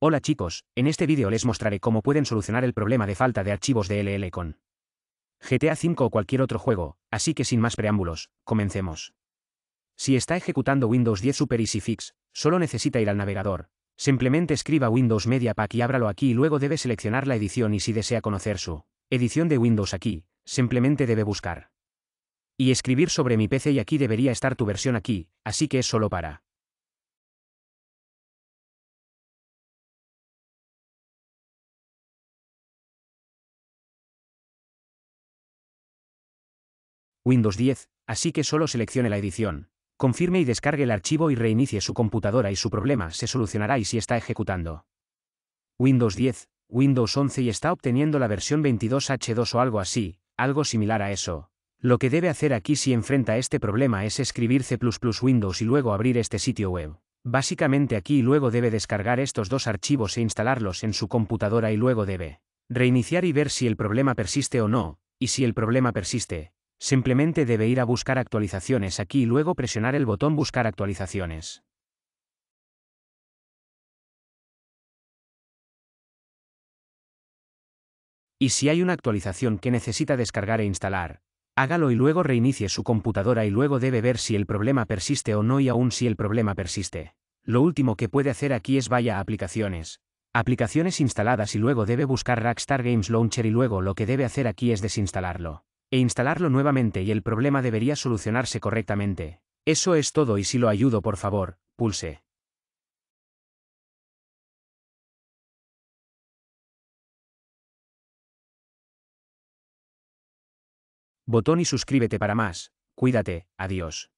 Hola chicos, en este vídeo les mostraré cómo pueden solucionar el problema de falta de archivos LL con GTA V o cualquier otro juego, así que sin más preámbulos, comencemos. Si está ejecutando Windows 10 Super Easy Fix, solo necesita ir al navegador. Simplemente escriba Windows Media Pack y ábralo aquí y luego debe seleccionar la edición y si desea conocer su edición de Windows aquí, simplemente debe buscar. Y escribir sobre mi PC y aquí debería estar tu versión aquí, así que es solo para Windows 10, así que solo seleccione la edición, confirme y descargue el archivo y reinicie su computadora y su problema se solucionará y si está ejecutando. Windows 10, Windows 11 y está obteniendo la versión 22H2 o algo así, algo similar a eso. Lo que debe hacer aquí si enfrenta este problema es escribir C++ Windows y luego abrir este sitio web. Básicamente aquí luego debe descargar estos dos archivos e instalarlos en su computadora y luego debe reiniciar y ver si el problema persiste o no, y si el problema persiste, Simplemente debe ir a buscar actualizaciones aquí y luego presionar el botón buscar actualizaciones. Y si hay una actualización que necesita descargar e instalar, hágalo y luego reinicie su computadora y luego debe ver si el problema persiste o no y aún si el problema persiste. Lo último que puede hacer aquí es vaya a aplicaciones, aplicaciones instaladas y luego debe buscar Rackstar Games Launcher y luego lo que debe hacer aquí es desinstalarlo e instalarlo nuevamente y el problema debería solucionarse correctamente. Eso es todo y si lo ayudo por favor, pulse. Botón y suscríbete para más. Cuídate, adiós.